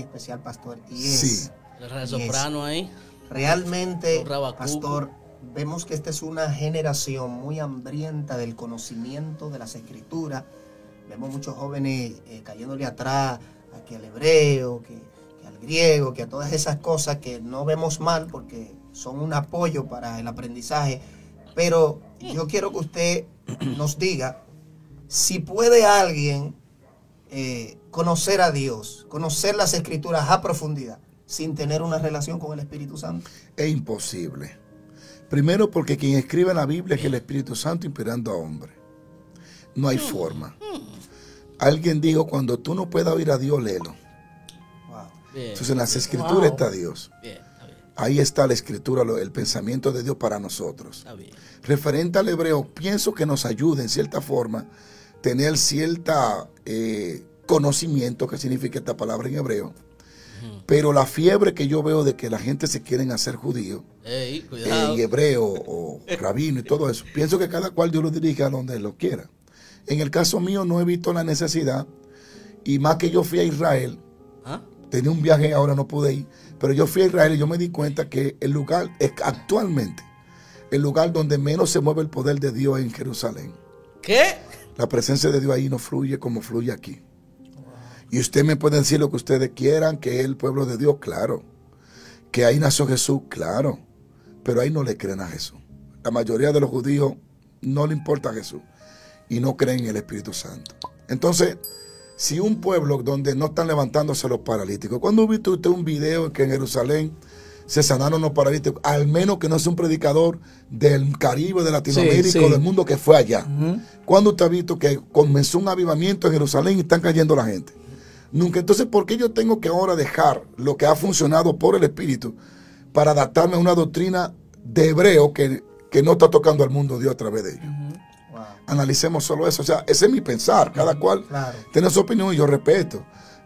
especial, pastor, y es... El soprano ahí. Realmente, pastor, vemos que esta es una generación muy hambrienta del conocimiento de las escrituras. Vemos muchos jóvenes eh, cayéndole atrás aquí al hebreo, que, al griego, que a todas esas cosas que no vemos mal porque son un apoyo para el aprendizaje. Pero yo quiero que usted nos diga si puede alguien eh, conocer a Dios, conocer las escrituras a profundidad, sin tener una relación con el Espíritu Santo? Es imposible. Primero porque quien escribe la Biblia es el Espíritu Santo inspirando a hombre. No hay mm. forma. Mm. Alguien dijo, cuando tú no puedas oír a Dios, léelo. Entonces en las escrituras está Dios. Ahí está la escritura, el pensamiento de Dios para nosotros. Referente al hebreo, pienso que nos ayuda en cierta forma tener cierta eh, conocimiento que significa esta palabra en hebreo. Pero la fiebre que yo veo de que la gente se quieren hacer judío, eh, hebreo o rabino y todo eso, pienso que cada cual Dios lo dirige a donde lo quiera. En el caso mío no he visto la necesidad, y más que yo fui a Israel, ¿Ah? tenía un viaje ahora no pude ir, pero yo fui a Israel y yo me di cuenta que el lugar actualmente el lugar donde menos se mueve el poder de Dios en Jerusalén. ¿Qué? La presencia de Dios ahí no fluye como fluye aquí. Y usted me puede decir lo que ustedes quieran, que es el pueblo de Dios, claro. Que ahí nació Jesús, claro. Pero ahí no le creen a Jesús. La mayoría de los judíos no le importa a Jesús y no creen en el Espíritu Santo. Entonces, si un pueblo donde no están levantándose los paralíticos, ¿Cuándo viste usted un video que en Jerusalén se sanaron los paralíticos, al menos que no es un predicador del Caribe, de Latinoamérica o del mundo que fue allá. Cuando usted ha visto que comenzó un avivamiento en Jerusalén y están cayendo la gente? Nunca. Entonces, ¿por qué yo tengo que ahora dejar lo que ha funcionado por el Espíritu para adaptarme a una doctrina de hebreo que, no está tocando al mundo Dios a través de ellos? Analicemos solo eso. O sea, ese es mi pensar. Cada cual tiene su opinión y yo respeto.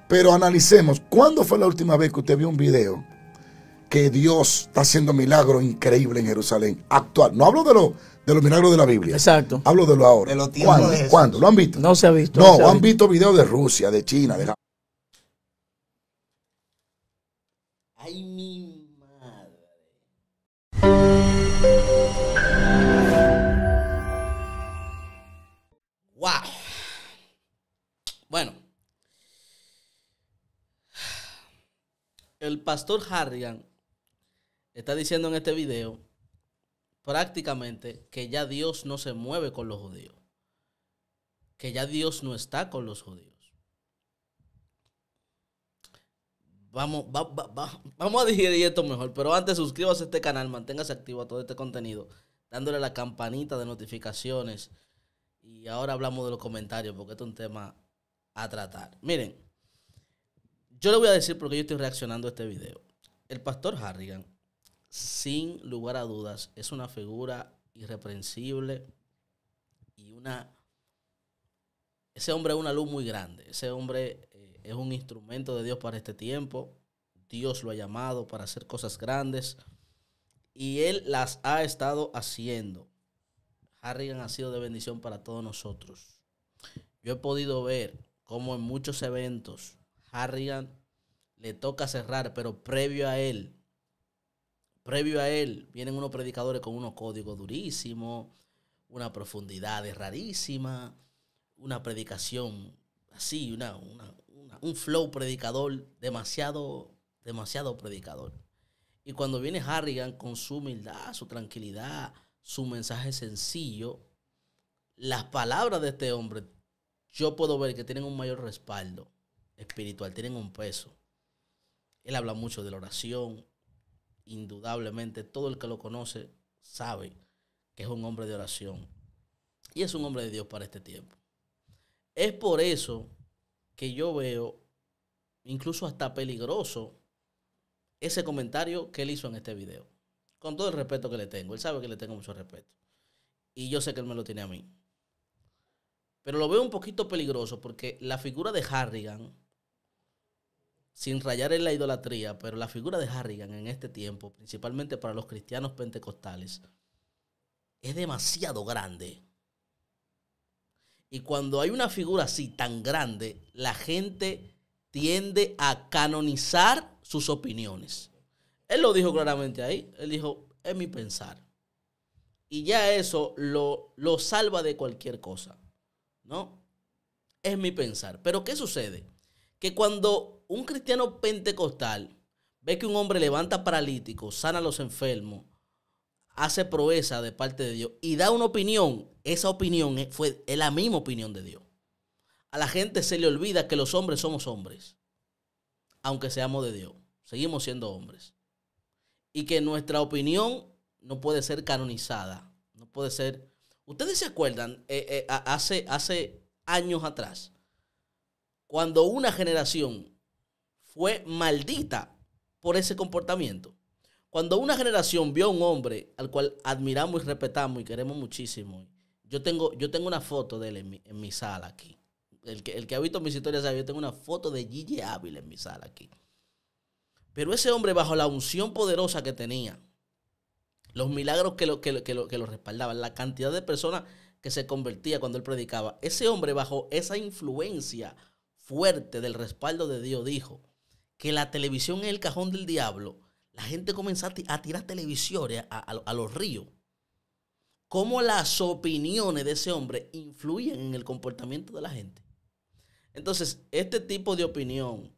Pero analicemos, ¿cuándo fue la última vez que usted vio un video que Dios está haciendo milagros increíbles en Jerusalén. Actual. No hablo de los de los milagros de la Biblia. Exacto. Hablo de lo ahora. ¿Cuándo? ¿Lo han visto? No se ha visto. No, han visto. videos de Rusia, de China, de Japón. Ay, mi madre. Wow. Bueno. El pastor Harrigan está diciendo en este video prácticamente que ya Dios no se mueve con los judíos, que ya Dios no está con los judíos. Vamos, vamos a digerir esto mejor, pero antes suscríbase a este canal, manténgase activo a todo este contenido, dándole la campanita de notificaciones. Y ahora hablamos de los comentarios, porque este es un tema a tratar. Miren, yo le voy a decir porque yo estoy reaccionando a este video. El pastor Harrigan sin lugar a dudas, es una figura irreprensible y una... Ese hombre es una luz muy grande, ese hombre eh, es un instrumento de Dios para este tiempo, Dios lo ha llamado para hacer cosas grandes y él las ha estado haciendo. Harrigan ha sido de bendición para todos nosotros. Yo he podido ver cómo en muchos eventos Harrigan le toca cerrar, pero previo a él Previo a él vienen unos predicadores con unos códigos durísimos, una profundidad rarísima, una predicación así, un flow predicador demasiado, demasiado predicador. Y cuando viene Harrigan con su humildad, su tranquilidad, su mensaje sencillo, las palabras de este hombre, yo puedo ver que tienen un mayor respaldo espiritual, tienen un peso. Él habla mucho de la oración, indudablemente todo el que lo conoce sabe que es un hombre de oración. Y es un hombre de Dios para este tiempo. Es por eso que yo veo incluso hasta peligroso ese comentario que él hizo en este video. Con todo el respeto que le tengo. Él sabe que le tengo mucho respeto. Y yo sé que él me lo tiene a mí. Pero lo veo un poquito peligroso porque la figura de Harrigan sin rayar en la idolatría, pero la figura de Harrigan en este tiempo, principalmente para los cristianos pentecostales, es demasiado grande. Y cuando hay una figura así tan grande, la gente tiende a canonizar sus opiniones. Él lo dijo claramente ahí. Él dijo, es mi pensar. Y ya eso lo, lo salva de cualquier cosa. ¿No? Es mi pensar. Pero ¿qué sucede? que cuando un cristiano pentecostal ve que un hombre levanta paralíticos, sana a los enfermos, hace proeza de parte de Dios y da una opinión, esa opinión fue es la misma opinión de Dios. A la gente se le olvida que los hombres somos hombres, aunque seamos de Dios, seguimos siendo hombres. Y que nuestra opinión no puede ser canonizada, no puede ser... Ustedes se acuerdan, eh, eh, hace años atrás, cuando una generación fue maldita por ese comportamiento. Cuando una generación vio a un hombre al cual admiramos y respetamos y queremos muchísimo. Yo tengo, yo tengo una foto de él en mi, sala aquí. El que, ha visto mis historias sabe, yo tengo una foto de Gigi Ávila en mi sala aquí. Pero ese hombre, bajo la unción poderosa que tenía, los milagros que lo, que, que lo respaldaban, la cantidad de personas que se convertía cuando él predicaba, ese hombre bajo esa influencia fuerte del respaldo de Dios dijo que la televisión es el cajón del diablo, la gente comenzó a tirar televisores a, los ríos. Cómo las opiniones de ese hombre influyen en el comportamiento de la gente. Entonces, este tipo de opinión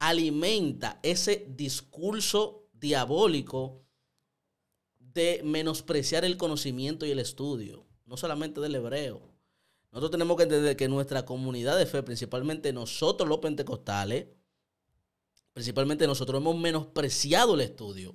alimenta ese discurso diabólico de menospreciar el conocimiento y el estudio, no solamente del hebreo, nosotros tenemos que entender que nuestra comunidad de fe, principalmente nosotros los pentecostales, principalmente nosotros hemos menospreciado el estudio.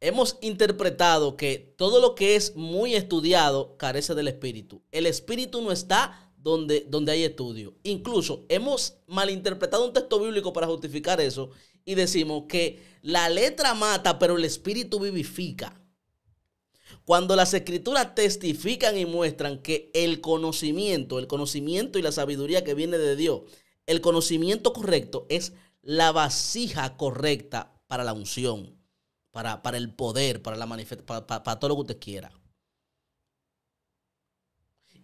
Hemos interpretado que todo lo que es muy estudiado carece del espíritu. El espíritu no está donde, donde hay estudio. Incluso hemos malinterpretado un texto bíblico para justificar eso y decimos que la letra mata, pero el espíritu vivifica. Cuando las escrituras testifican y muestran que el conocimiento, el conocimiento y la sabiduría que viene de Dios, el conocimiento correcto es la vasija correcta para la unción, para, el poder, para, la para, para, todo lo que usted quiera.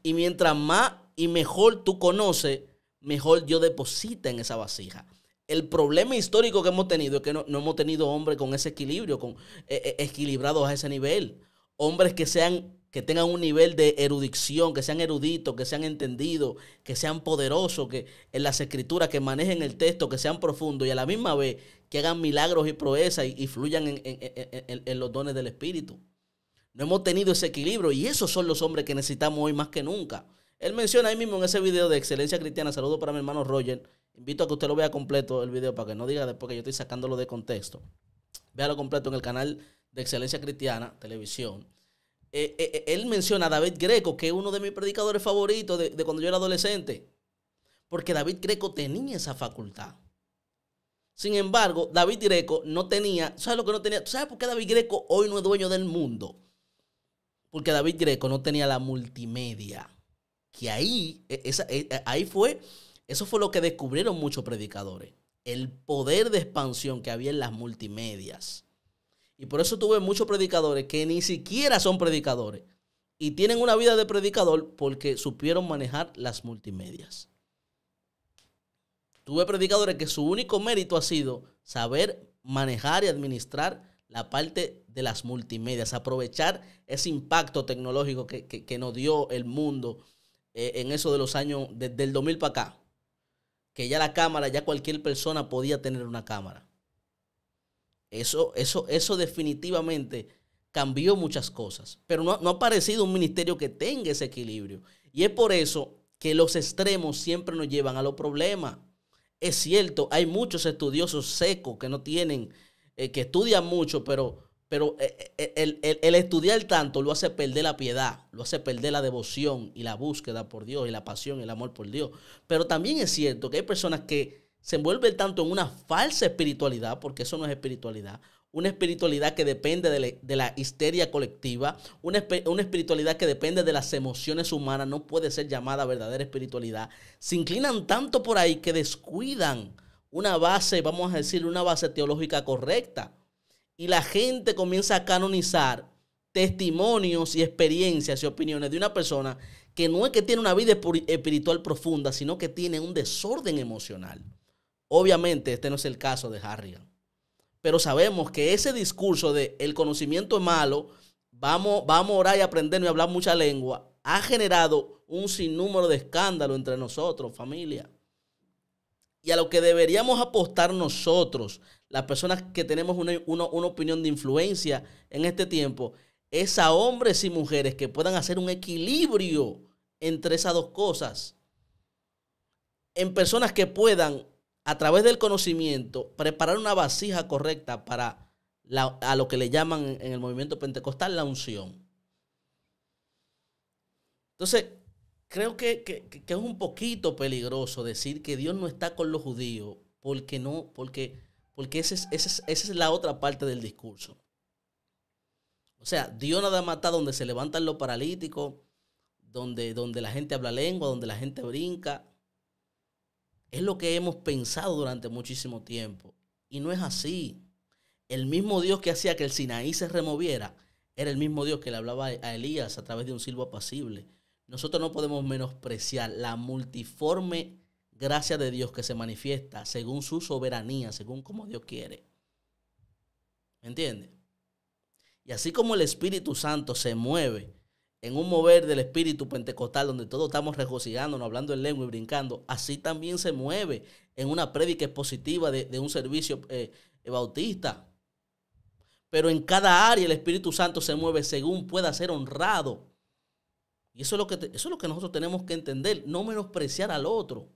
Y mientras más y mejor tú conoces, mejor Dios deposita en esa vasija. El problema histórico que hemos tenido es que no, hemos tenido hombres con ese equilibrio, con, eh, eh, equilibrados a ese nivel hombres que sean que tengan un nivel de erudición, que sean eruditos, que sean entendidos, que sean poderosos, que en las escrituras, que manejen el texto, que sean profundos y a la misma vez que hagan milagros y proezas y, fluyan en, los dones del Espíritu. No hemos tenido ese equilibrio y esos son los hombres que necesitamos hoy más que nunca. Él menciona ahí mismo en ese video de Excelencia Cristiana, saludo para mi hermano Roger, invito a que usted lo vea completo el video para que no diga después que yo estoy sacándolo de contexto. Véalo completo en el canal de Excelencia Cristiana, televisión, eh, eh, eh, él menciona a David Greco, que es uno de mis predicadores favoritos de, cuando yo era adolescente, porque David Greco tenía esa facultad. Sin embargo, David Greco no tenía, ¿sabes lo que no tenía? ¿Sabes por qué David Greco hoy no es dueño del mundo? Porque David Greco no tenía la multimedia. Que ahí, e, esa, e, e, ahí fue, eso fue lo que descubrieron muchos predicadores. El poder de expansión que había en las multimedias. Y por eso tuve muchos predicadores que ni siquiera son predicadores y tienen una vida de predicador porque supieron manejar las multimedias. Tuve predicadores que su único mérito ha sido saber manejar y administrar la parte de las multimedias, aprovechar ese impacto tecnológico que, nos dio el mundo eh, en eso de los años, desde el 2000 para acá, que ya la cámara, ya cualquier persona podía tener una cámara. Eso, eso, eso definitivamente cambió muchas cosas, pero no, ha aparecido un ministerio que tenga ese equilibrio. Y es por eso que los extremos siempre nos llevan a los problemas. Es cierto, hay muchos estudiosos secos que no tienen, eh, que estudian mucho, pero, pero eh, eh, el, el, estudiar tanto lo hace perder la piedad, lo hace perder la devoción y la búsqueda por Dios y la pasión y el amor por Dios. Pero también es cierto que hay personas que se envuelve tanto en una falsa espiritualidad, porque eso no es espiritualidad, una espiritualidad que depende de la, histeria colectiva, una, una, espiritualidad que depende de las emociones humanas, no puede ser llamada verdadera espiritualidad. Se inclinan tanto por ahí que descuidan una base, vamos a decir, una base teológica correcta. Y la gente comienza a canonizar testimonios y experiencias y opiniones de una persona que no es que tiene una vida espiritual profunda, sino que tiene un desorden emocional. Obviamente este no es el caso de Harry, pero sabemos que ese discurso de el conocimiento es malo, vamos, vamos a orar y aprender y hablar mucha lengua, ha generado un sinnúmero de escándalo entre nosotros, familia. Y a lo que deberíamos apostar nosotros, las personas que tenemos una, una opinión de influencia en este tiempo, es a hombres y mujeres que puedan hacer un equilibrio entre esas dos cosas. En personas que puedan a través del conocimiento, preparar una vasija correcta para a lo que le llaman en el movimiento pentecostal la unción. Entonces, creo que, que, es un poquito peligroso decir que Dios no está con los judíos, porque no, porque, porque esa es, es, es la otra parte del discurso. O sea, Dios nada más está donde se levantan los paralíticos, donde, donde la gente habla lengua, donde la gente brinca, es lo que hemos pensado durante muchísimo tiempo. Y no es así. El mismo Dios que hacía que el Sinaí se removiera era el mismo Dios que le hablaba a Elías a través de un silbo apacible. Nosotros no podemos menospreciar la multiforme gracia de Dios que se manifiesta según su soberanía, según como Dios quiere. ¿Me entiendes? Y así como el Espíritu Santo se mueve en un mover del espíritu pentecostal donde todos estamos no hablando en lengua y brincando, así también se mueve en una prédica expositiva de, un servicio eh, eh, bautista. Pero en cada área el Espíritu Santo se mueve según pueda ser honrado. Y eso es lo que, eso es lo que nosotros tenemos que entender, no menospreciar al otro.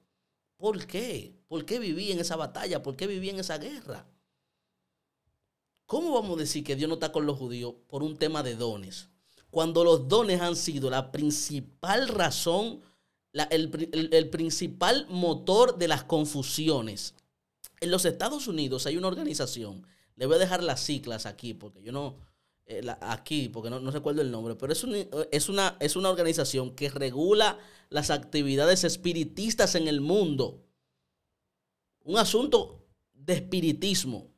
¿Por qué? ¿Por qué viví en esa batalla? ¿Por qué viví en esa guerra? ¿Cómo vamos a decir que Dios no está con los judíos por un tema de dones? cuando los dones han sido la principal razón, el, principal motor de las confusiones. En los Estados Unidos hay una organización, le voy a dejar las siglas aquí porque yo no, eh, aquí, porque no, recuerdo el nombre, pero es, es, una, es una organización que regula las actividades espiritistas en el mundo. Un asunto de espiritismo.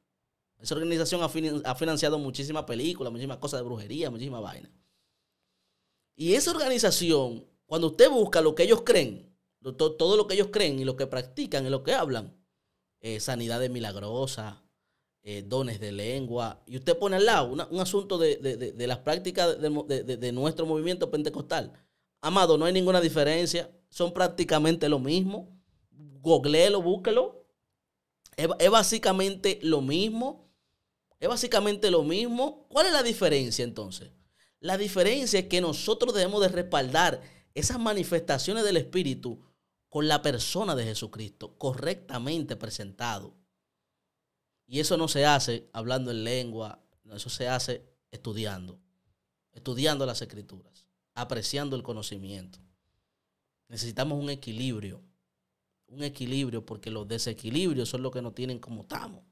Esa organización ha, ha financiado muchísimas películas, muchísimas cosas de brujería, muchísimas vainas. Y esa organización, cuando usted busca lo que ellos creen, todo, lo que ellos creen y lo que practican y lo que hablan, eh, sanidades milagrosas, eh, dones de lengua, y usted pone al lado un asunto de, las prácticas de, nuestro movimiento pentecostal. Amado, no hay ninguna diferencia, son prácticamente lo mismo. Googleelo, búsquelo. es básicamente lo mismo. Es básicamente lo mismo. ¿Cuál es la diferencia entonces? La diferencia es que nosotros debemos de respaldar esas manifestaciones del Espíritu con la persona de Jesucristo, correctamente presentado. Y eso no se hace hablando en lengua, eso se hace estudiando, estudiando las escrituras, apreciando el conocimiento. Necesitamos un equilibrio, un equilibrio porque los desequilibrios son los que nos tienen como estamos.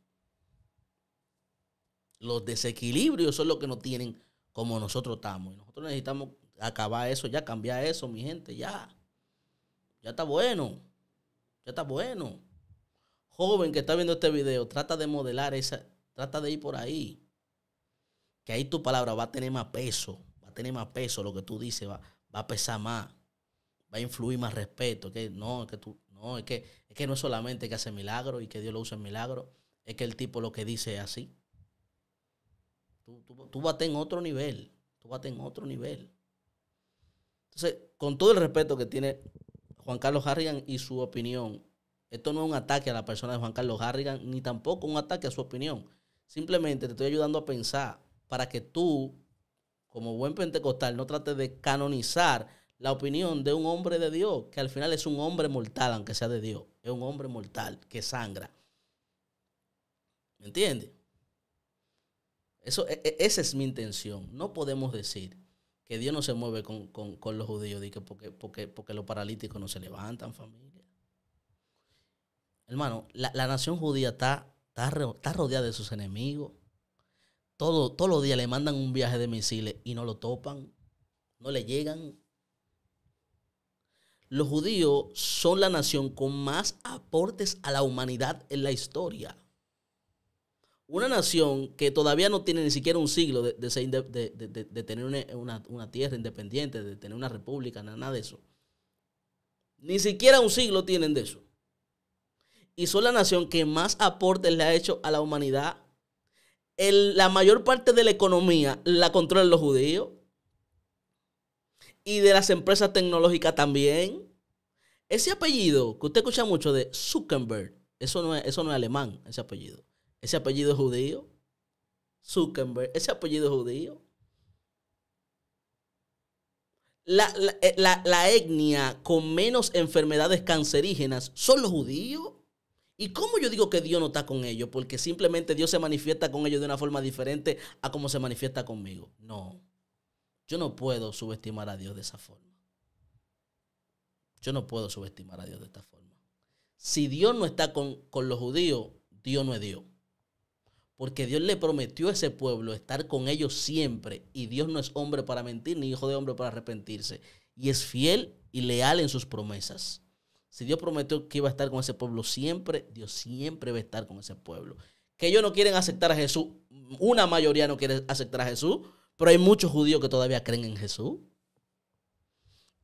Los desequilibrios son los que nos tienen como nosotros estamos. Y nosotros necesitamos acabar eso, ya cambiar eso, mi gente, ya. Ya está bueno. Ya está bueno. Joven que está viendo este video, trata de modelar esa, trata de ir por ahí. Que ahí tu palabra va a tener más peso, va a tener más peso lo que tú dices, va, va a pesar más, va a influir más respeto. Que no, es que tú, no, es que, es que no es solamente que hace milagro y que Dios lo usa en milagro, es que el tipo lo que dice es así. Tú, tú, tú en otro nivel. Tú bate en otro nivel. Entonces, con todo el respeto que tiene Juan Carlos Harrigan y su opinión, esto no es un ataque a la persona de Juan Carlos Harrigan, ni tampoco un ataque a su opinión. Simplemente te estoy ayudando a pensar para que tú, como buen pentecostal, no trates de canonizar la opinión de un hombre de Dios, que al final es un hombre mortal, aunque sea de Dios. Es un hombre mortal que sangra. ¿Me entiendes? E, e, esa es mi intención. No podemos decir que Dios no se mueve con, los judíos porque, porque, porque los paralíticos no se levantan, familia. Hermano, la, nación judía está, está, rodeada de sus enemigos. Todo, todos los días le mandan un viaje de misiles y no lo topan, no le llegan. Los judíos son la nación con más aportes a la humanidad en la historia. Una nación que todavía no tiene ni siquiera un siglo de, de, tener una, tierra independiente, de tener una república, nada, de eso. Ni siquiera un siglo tienen de eso. Y son la nación que más aportes le ha hecho a la humanidad. la mayor parte de la economía la controlan los judíos. Y de las empresas tecnológicas también. Ese apellido que usted escucha mucho de Zuckerberg, eso no es, eso no es alemán, ese apellido. Ese apellido judío. Zuckerberg, ese apellido judío. Eh, la, etnia con menos enfermedades cancerígenas son los judíos. ¿Y cómo yo digo que Dios no está con ellos? Porque simplemente Dios se manifiesta con ellos de una forma diferente a como se manifiesta conmigo. No. Yo no puedo subestimar a Dios de esa forma. Yo no puedo subestimar a Dios de esta forma. Si Dios no está con, con los judíos, Dios no es Dios. Porque Dios le prometió a ese pueblo estar con ellos siempre. Y Dios no es hombre para mentir, ni hijo de hombre para arrepentirse. Y es fiel y leal en sus promesas. Si Dios prometió que iba a estar con ese pueblo siempre, Dios siempre va a estar con ese pueblo. Que ellos no quieren aceptar a Jesús. Una mayoría no quiere aceptar a Jesús. Pero hay muchos judíos que todavía creen en Jesús.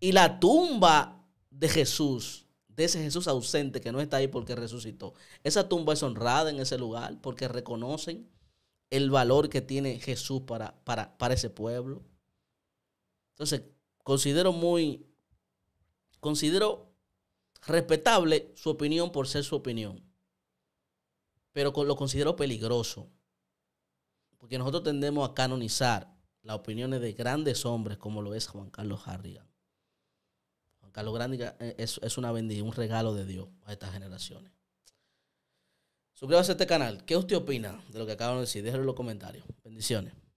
Y la tumba de Jesús de ese Jesús ausente que no está ahí porque resucitó. Esa tumba es honrada en ese lugar porque reconocen el valor que tiene Jesús para, para, para ese pueblo. Entonces, considero muy, considero respetable su opinión por ser su opinión, pero lo considero peligroso, porque nosotros tendemos a canonizar las opiniones de grandes hombres como lo es Juan Carlos Harrigan lo Grande eh, es, una bendición, un regalo de Dios a estas generaciones. Suscríbase a este canal. ¿Qué usted opina de lo que acaban de decir? déjelo en los comentarios. Bendiciones.